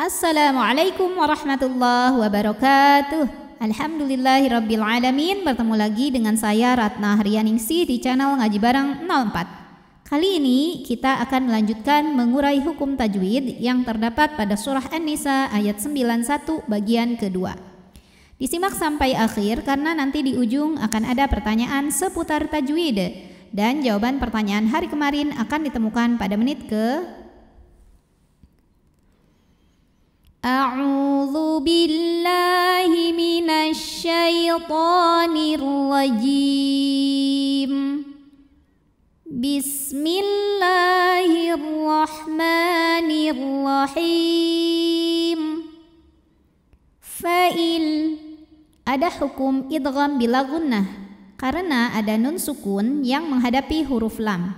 Assalamualaikum warahmatullahi wabarakatuh. Alhamdulillahirrabbilalamin Bertemu lagi dengan saya Ratna Haryaningsi di channel Ngaji Barang 04 Kali ini kita akan melanjutkan mengurai hukum tajwid yang terdapat pada surah An-Nisa ayat 91 bagian kedua Disimak sampai akhir karena nanti di ujung akan ada pertanyaan seputar tajwid Dan jawaban pertanyaan hari kemarin akan ditemukan pada menit ke A'udzu billahi من rajim. الرجيم بسم الله ada hukum idgham bila gunnah karena ada nun sukun yang menghadapi huruf lam.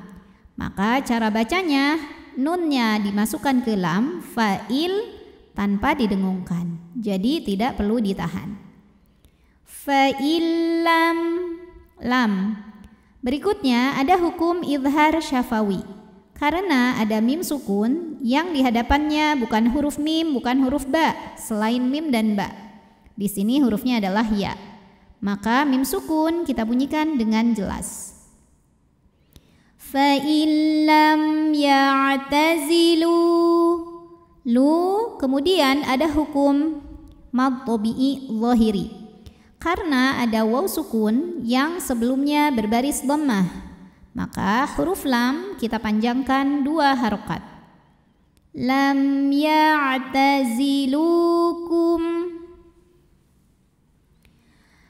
Maka cara bacanya nunnya dimasukkan ke lam, fa'il tanpa didengungkan. Jadi tidak perlu ditahan. Fa'ilam lam. Berikutnya ada hukum izhar syafawi. Karena ada mim sukun yang dihadapannya bukan huruf mim, bukan huruf ba, selain mim dan ba. Di sini hurufnya adalah ya. Maka mim sukun kita bunyikan dengan jelas. Fa'ilam ya'tazilu. Lu kemudian ada hukum mad tabi'i zahiri. Karena ada waw sukun yang sebelumnya berbaris dhammah, maka huruf lam kita panjangkan dua harokat. Lam ya'tazilukum.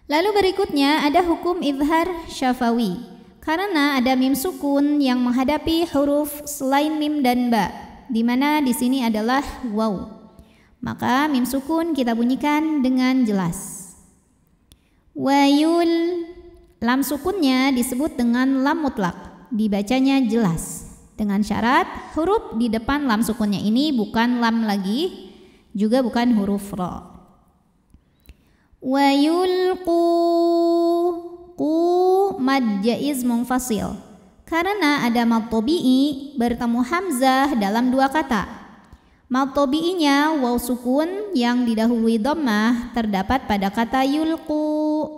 Lalu berikutnya ada hukum izhar syafawi. Karena ada mim sukun yang menghadapi huruf selain mim dan ba di mana di sini adalah waw. Maka mim sukun kita bunyikan dengan jelas. Wayul lam sukunnya disebut dengan lam mutlak, dibacanya jelas. Dengan syarat huruf di depan lam sukunnya ini bukan lam lagi, juga bukan huruf ro. Wayulku ku mad jaiz fasil karena ada matobi'i bertemu hamzah dalam dua kata. Matobi'inya waw sukun yang didahului dhammah terdapat pada kata yulku.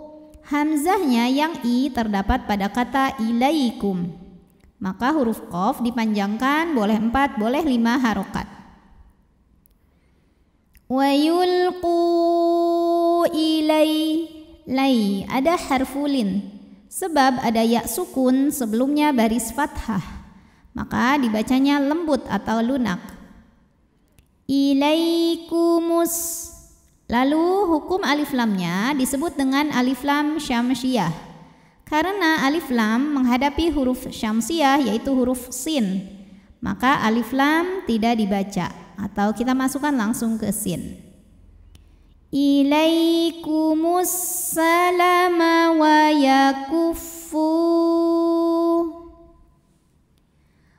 Hamzahnya yang i terdapat pada kata ilaikum. Maka huruf qaf dipanjangkan boleh empat boleh lima harokat. Wa yulku ilai lai ada harfulin Sebab ada ya sukun sebelumnya baris fathah, maka dibacanya lembut atau lunak. Ilaikumus Lalu hukum alif lamnya disebut dengan alif lam syamsiyah. Karena alif lam menghadapi huruf syamsiyah yaitu huruf sin, maka alif lam tidak dibaca atau kita masukkan langsung ke sin. Ilaikumus wa Yakufu.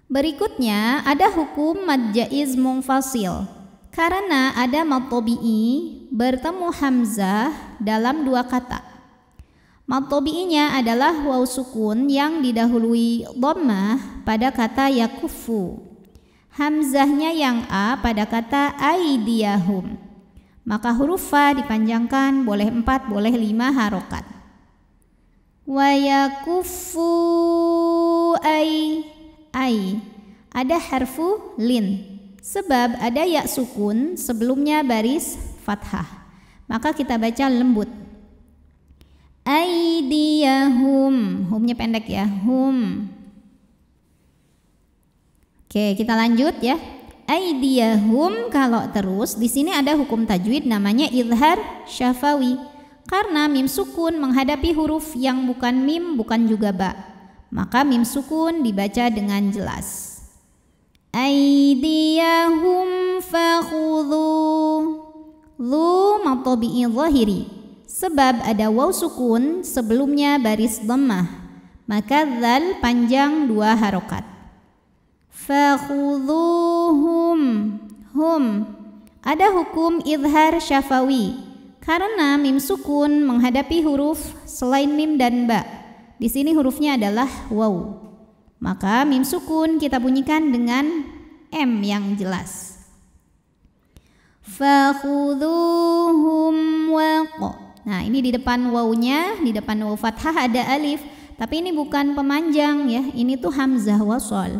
Berikutnya ada hukum mad jaiz mungfasil karena ada mad bertemu hamzah dalam dua kata. Mad adalah waw sukun yang didahului dhammah pada kata yakufu. Hamzahnya yang a pada kata aidiyahum. Maka huruf fa dipanjangkan boleh empat boleh lima harokat. Wayakufu ai ai. Ada harfu lin. Sebab ada ya sukun sebelumnya baris fathah. Maka kita baca lembut. Aidiyahum. Humnya pendek ya. Hum. Oke, kita lanjut ya. Aidiyahum kalau terus di sini ada hukum tajwid namanya izhar syafawi karena mim sukun menghadapi huruf yang bukan mim bukan juga ba. Maka mim sukun dibaca dengan jelas. Aidiyahum fakhudhu. Lu matobi'i zahiri. Sebab ada waw sukun sebelumnya baris lemah. Maka zal panjang dua harokat. Fakhudhuhum. Hum. Ada hukum idhar syafawi karena mim sukun menghadapi huruf selain mim dan ba. Di sini hurufnya adalah waw. Maka mim sukun kita bunyikan dengan m yang jelas. Fakhuduhum waqo. Nah, ini di depan wawnya, di depan waw fathah ada alif, tapi ini bukan pemanjang ya. Ini tuh hamzah wasol.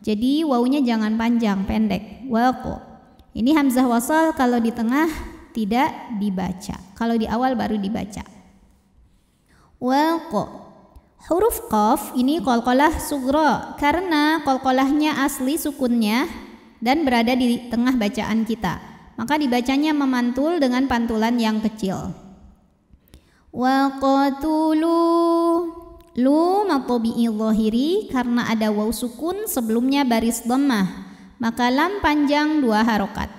Jadi wawnya jangan panjang, pendek. Waqo. Ini hamzah wasol kalau di tengah tidak dibaca. Kalau di awal baru dibaca. Walqo. Huruf qaf ini kolkolah sugro karena kolkolahnya asli sukunnya dan berada di tengah bacaan kita. Maka dibacanya memantul dengan pantulan yang kecil. Waqatulu Lu matobi illohiri karena ada waw sukun sebelumnya baris lemah. Maka lam panjang dua harokat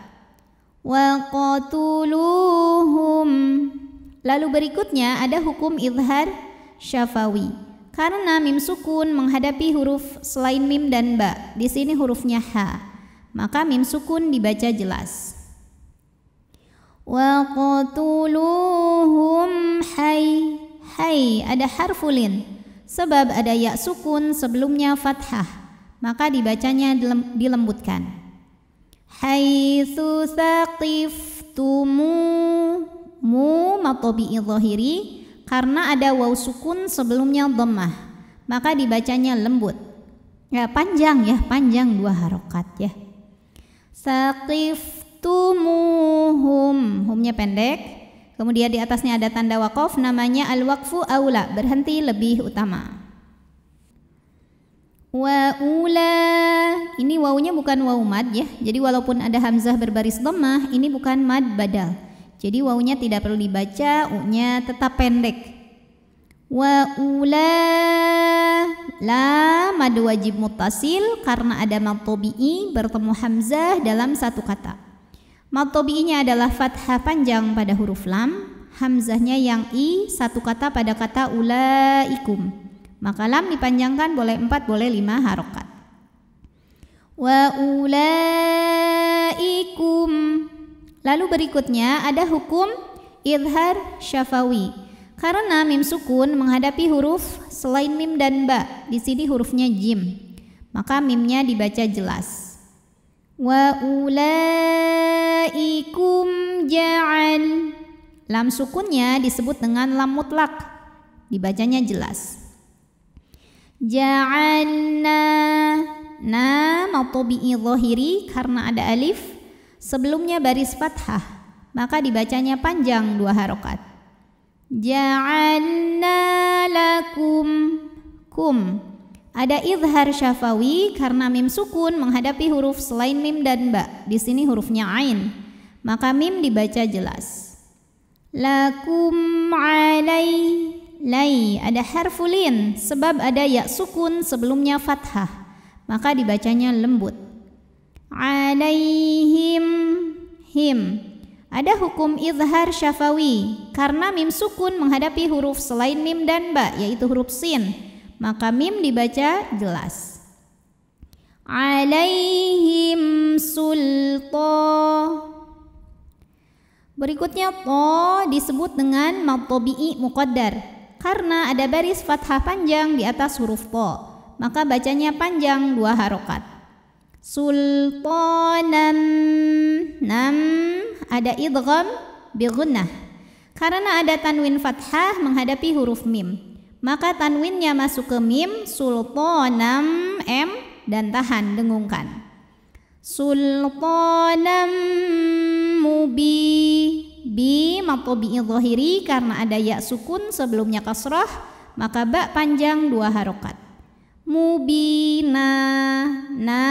waqatuluhum lalu berikutnya ada hukum izhar syafawi karena mim sukun menghadapi huruf selain mim dan ba di sini hurufnya ha maka mim sukun dibaca jelas waqatuluhum Hai, hai, ada harfulin sebab ada ya sukun sebelumnya fathah maka dibacanya dilembutkan حيث tumu mu matobi'i zahiri karena ada waw sukun sebelumnya dhammah maka dibacanya lembut ya panjang ya panjang dua harokat ya saqiftumuhum humnya pendek kemudian di atasnya ada tanda wakof namanya al-waqfu aula berhenti lebih utama wa ini wawunya bukan waw mad ya jadi walaupun ada hamzah berbaris lemah ini bukan mad badal jadi wawunya tidak perlu dibaca u nya tetap pendek wa ula la mad wajib mutasil karena ada mad bertemu hamzah dalam satu kata mad tobi'inya adalah fathah panjang pada huruf lam hamzahnya yang i satu kata pada kata ula ikum. Maka lam dipanjangkan boleh empat boleh lima harokat. Wa ulaikum. Lalu berikutnya ada hukum idhar syafawi. Karena mim sukun menghadapi huruf selain mim dan ba. Di sini hurufnya jim. Maka mimnya dibaca jelas. Wa ulaikum ja'al. Lam sukunnya disebut dengan lam mutlak. Dibacanya jelas. Ja'alna na matobi'i zahiri karena ada alif sebelumnya baris fathah maka dibacanya panjang dua harokat ja'alna lakum kum ada izhar syafawi karena mim sukun menghadapi huruf selain mim dan ba di sini hurufnya ain maka mim dibaca jelas lakum alai Lai ada harfulin sebab ada ya sukun sebelumnya fathah maka dibacanya lembut. Alaihim him ada hukum izhar syafawi karena mim sukun menghadapi huruf selain mim dan ba yaitu huruf sin maka mim dibaca jelas. Alaihim sulto Berikutnya to disebut dengan matobi'i muqaddar karena ada baris fathah panjang di atas huruf po, maka bacanya panjang dua harokat. Sultanan nam ada idgham bighunnah. Karena ada tanwin fathah menghadapi huruf mim, maka tanwinnya masuk ke mim sultanam m dan tahan dengungkan. Sultanam mubi bi atau bi'i zahiri karena ada ya sukun sebelumnya kasroh maka ba panjang dua harokat mubina na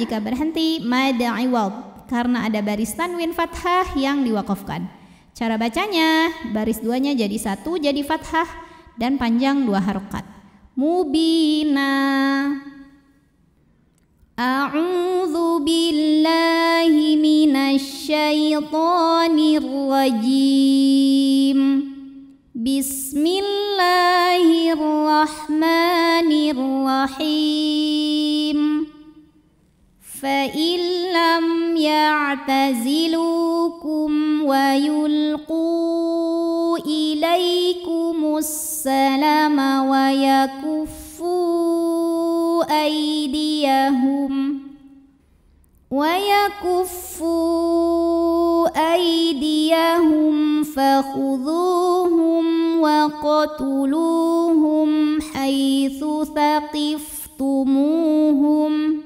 jika berhenti mada'iwad karena ada baris tanwin fathah yang diwakafkan cara bacanya baris duanya jadi satu jadi fathah dan panjang dua harokat mubina a'udzu billahi الشيطان الرجيم بسم الله الرحمن الرحيم فإن لم يعتزلوكم ويلقوا إليكم السلام ويكفوا أيديهم ويكفوا أيديهم فخذوهم وقتلوهم حيث ثقفتموهم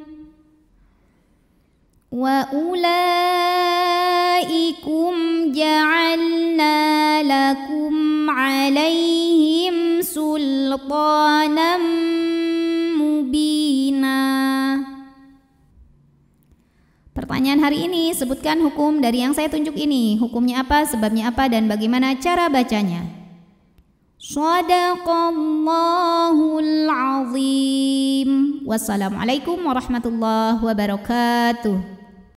وأولئكم جعلنا لكم عليهم سلطانا Pertanyaan hari ini, sebutkan hukum dari yang saya tunjuk ini. Hukumnya apa, sebabnya apa, dan bagaimana cara bacanya. Sadaqallahul azim. Wassalamualaikum warahmatullahi wabarakatuh.